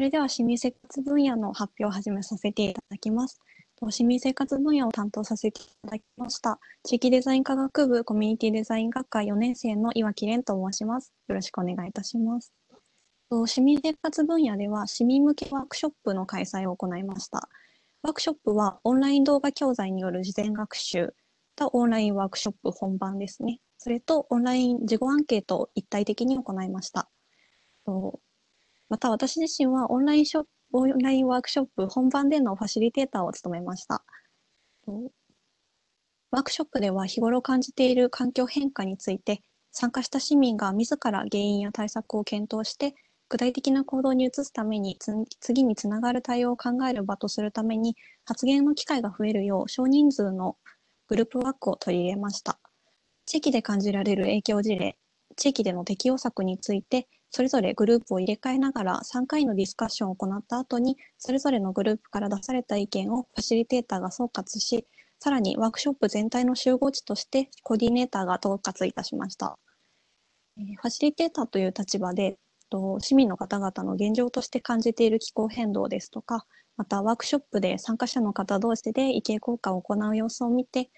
それでは市民生活分野の発表を始めさせていただきます。市民生活分野を担当させていただきました。地域デザイン科学部コミュニティデザイン学科4年生の岩木蓮と申します。よろしくお願いいたします。市民生活分野では市民向けワークショップの開催を行いました。ワークショップはオンライン動画教材による事前学習とオンラインワークショップ本番ですね。それとオンライン事後アンケートを一体的に行いました。また私自身はオンラインショップオンラインワークショップ本番でのファシリテーターを務めました。ワークショップでは日頃感じている環境変化について参加した市民が自ら原因や対策を検討して具体的な行動に移すために次につながる対応を考える場とするために発言の機会が増えるよう少人数のグループワークを取り入れました。地域で感じられる影響事例、地域での適用策についてそれぞれグループを入れ替えながら3回のディスカッションを行った後に、それぞれのグループから出された意見をファシリテーターが総括し、さらにワークショップ全体の集合値としてコーディネーターが統括いたしました。ファシリテーターという立場で、市民の方々の現状として感じている気候変動ですとか、またワークショップで参加者の方同士で意見交換を行う様子を見て、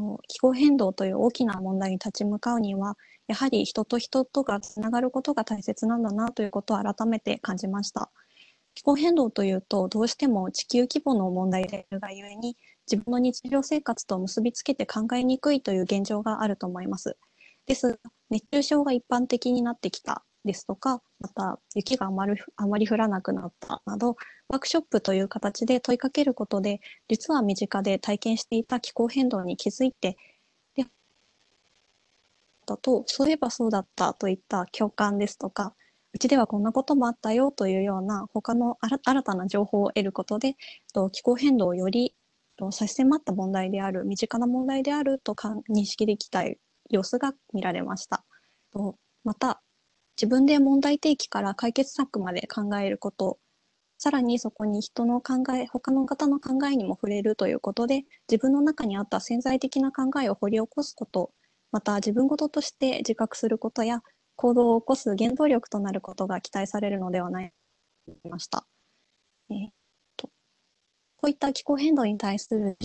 の気候変動という大きな問題に立ち向かうにはやはり人と人とがつながることが大切なんだなということを改めて感じました気候変動というとどうしても地球規模の問題であるがゆえに自分の日常生活と結びつけて考えにくいという現状があると思いますですが熱中症が一般的になってきたですとかまた雪があまりあまり降らなくなったなどワークショップという形で問いかけることで実は身近で体験していた気候変動に気づいてでだとそういえばそうだったといった共感ですとかうちではこんなこともあったよというような他の新たな情報を得ることで気候変動をより差し迫った問題である身近な問題であると認識できた様子が見られました。また自分で問題提起から解決策まで考えることさらにそこに人の考え他の方の考えにも触れるということで自分の中にあった潜在的な考えを掘り起こすことまた自分事として自覚することや行動を起こす原動力となることが期待されるのではないかとました。えっとこういった気候変動に対する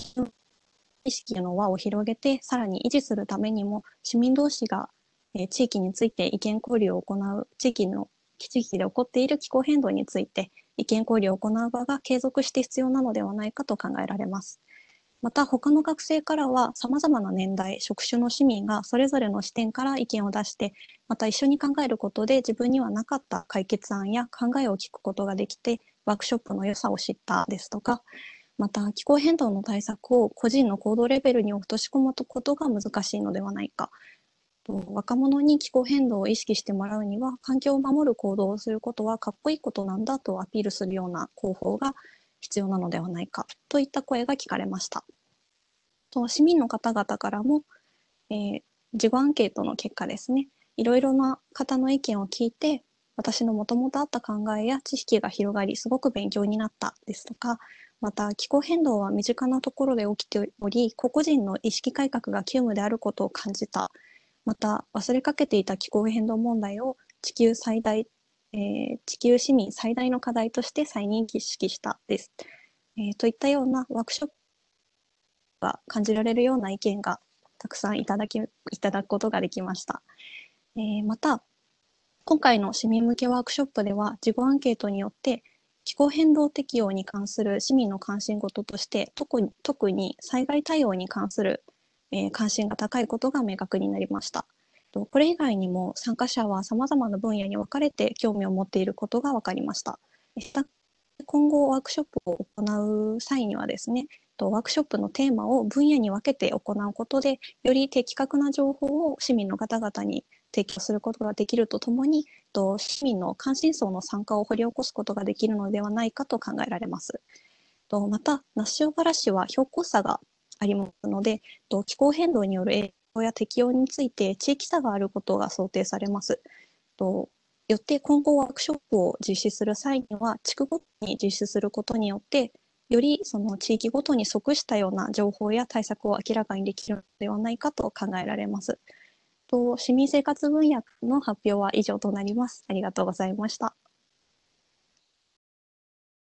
意識の輪を広げてさらに維持するためにも市民同士がえ地域について意見交流を行う地域の地域で起こっている気候変動について意見交流を行う場が継続して必要なのではないかと考えられます。また他の学生からはさまざまな年代職種の市民がそれぞれの視点から意見を出してまた一緒に考えることで自分にはなかった解決案や考えを聞くことができてワークショップの良さを知ったですとかまた気候変動の対策を個人の行動レベルに落とし込むことが難しいのではないか若者に気候変動を意識してもらうには環境を守る行動をすることはかっこいいことなんだとアピールするような広報が必要なのではないかといった声が聞かれました。と市民の方々からも、えー、事後アンケートの結果ですねいろいろな方の意見を聞いて私のもともとあった考えや知識が広がりすごく勉強になったですとかまた気候変動は身近なところで起きており個々人の意識改革が急務であることを感じたまた忘れかけていた気候変動問題を地球最大、えー、地球市民最大の課題として再認識したです、えー、といったようなワークショップが感じられるような意見がたくさんいただきいただくことができました、えー、また今回の市民向けワークショップでは事後アンケートによって気候変動適用に関する市民の関心事として特に特に災害対応に関するえー、関心が高いことが明確になりました。これ以外にも参加者は様々な分野に分かれて興味を持っていることが分かりました。今後ワークショップを行う際にはですね、ワークショップのテーマを分野に分けて行うことで、より的確な情報を市民の方々に提供することができるとともに、市民の関心層の参加を掘り起こすことができるのではないかと考えられます。また、那須塩原市は標高差がありますので、と気候変動による影響や適用について地域差があることが想定されます。とよって今後ワークショップを実施する際には地区ごとに実施することによってよりその地域ごとに即したような情報や対策を明らかにできるのではないかと考えられます。と市民生活分野の発表は以上となります。ありがとうございました。